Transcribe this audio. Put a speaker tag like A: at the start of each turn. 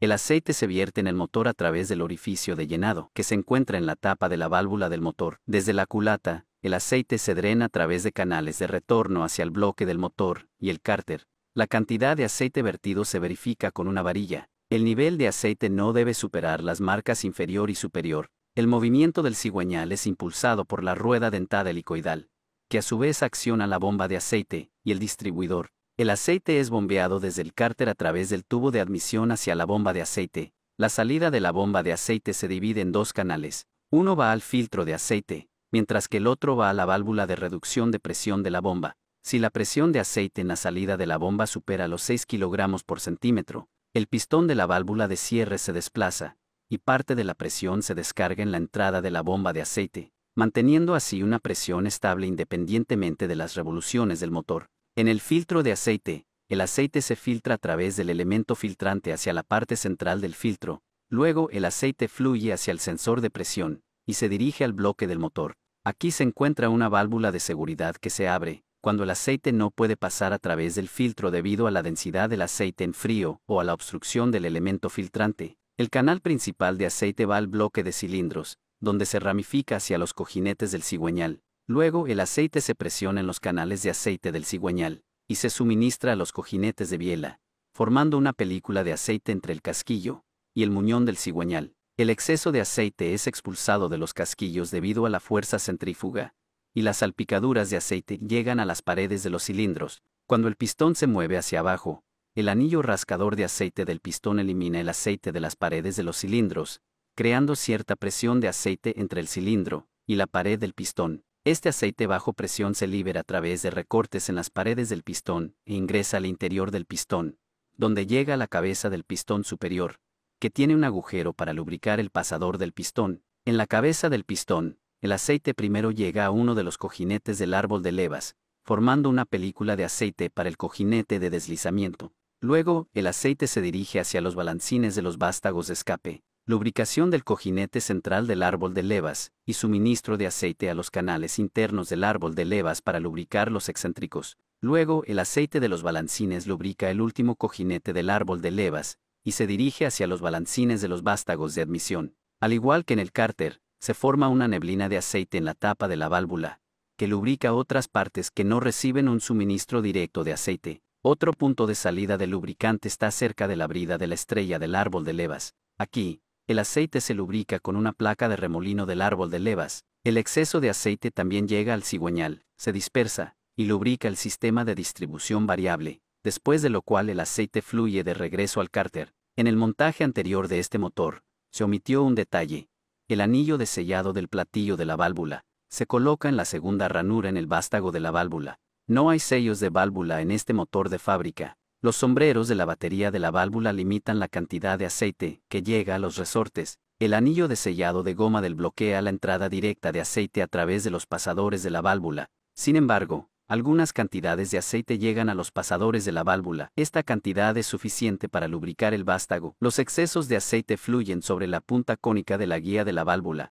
A: El aceite se vierte en el motor a través del orificio de llenado, que se encuentra en la tapa de la válvula del motor. Desde la culata, el aceite se drena a través de canales de retorno hacia el bloque del motor y el cárter. La cantidad de aceite vertido se verifica con una varilla. El nivel de aceite no debe superar las marcas inferior y superior. El movimiento del cigüeñal es impulsado por la rueda dentada helicoidal, que a su vez acciona la bomba de aceite y el distribuidor, el aceite es bombeado desde el cárter a través del tubo de admisión hacia la bomba de aceite. La salida de la bomba de aceite se divide en dos canales. Uno va al filtro de aceite, mientras que el otro va a la válvula de reducción de presión de la bomba. Si la presión de aceite en la salida de la bomba supera los 6 kg por centímetro, el pistón de la válvula de cierre se desplaza, y parte de la presión se descarga en la entrada de la bomba de aceite, manteniendo así una presión estable independientemente de las revoluciones del motor. En el filtro de aceite, el aceite se filtra a través del elemento filtrante hacia la parte central del filtro, luego el aceite fluye hacia el sensor de presión, y se dirige al bloque del motor. Aquí se encuentra una válvula de seguridad que se abre, cuando el aceite no puede pasar a través del filtro debido a la densidad del aceite en frío o a la obstrucción del elemento filtrante. El canal principal de aceite va al bloque de cilindros, donde se ramifica hacia los cojinetes del cigüeñal, Luego el aceite se presiona en los canales de aceite del cigüeñal, y se suministra a los cojinetes de biela, formando una película de aceite entre el casquillo y el muñón del cigüeñal. El exceso de aceite es expulsado de los casquillos debido a la fuerza centrífuga, y las salpicaduras de aceite llegan a las paredes de los cilindros. Cuando el pistón se mueve hacia abajo, el anillo rascador de aceite del pistón elimina el aceite de las paredes de los cilindros, creando cierta presión de aceite entre el cilindro y la pared del pistón. Este aceite bajo presión se libera a través de recortes en las paredes del pistón e ingresa al interior del pistón, donde llega a la cabeza del pistón superior, que tiene un agujero para lubricar el pasador del pistón. En la cabeza del pistón, el aceite primero llega a uno de los cojinetes del árbol de levas, formando una película de aceite para el cojinete de deslizamiento. Luego, el aceite se dirige hacia los balancines de los vástagos de escape, lubricación del cojinete central del árbol de levas, y suministro de aceite a los canales internos del árbol de levas para lubricar los excéntricos. Luego, el aceite de los balancines lubrica el último cojinete del árbol de levas, y se dirige hacia los balancines de los vástagos de admisión. Al igual que en el cárter, se forma una neblina de aceite en la tapa de la válvula, que lubrica otras partes que no reciben un suministro directo de aceite. Otro punto de salida del lubricante está cerca de la brida de la estrella del árbol de levas. Aquí, el aceite se lubrica con una placa de remolino del árbol de levas, el exceso de aceite también llega al cigüeñal, se dispersa, y lubrica el sistema de distribución variable, después de lo cual el aceite fluye de regreso al cárter. En el montaje anterior de este motor, se omitió un detalle. El anillo de sellado del platillo de la válvula se coloca en la segunda ranura en el vástago de la válvula. No hay sellos de válvula en este motor de fábrica, los sombreros de la batería de la válvula limitan la cantidad de aceite que llega a los resortes, el anillo de sellado de goma del bloquea la entrada directa de aceite a través de los pasadores de la válvula. Sin embargo, algunas cantidades de aceite llegan a los pasadores de la válvula. Esta cantidad es suficiente para lubricar el vástago. Los excesos de aceite fluyen sobre la punta cónica de la guía de la válvula,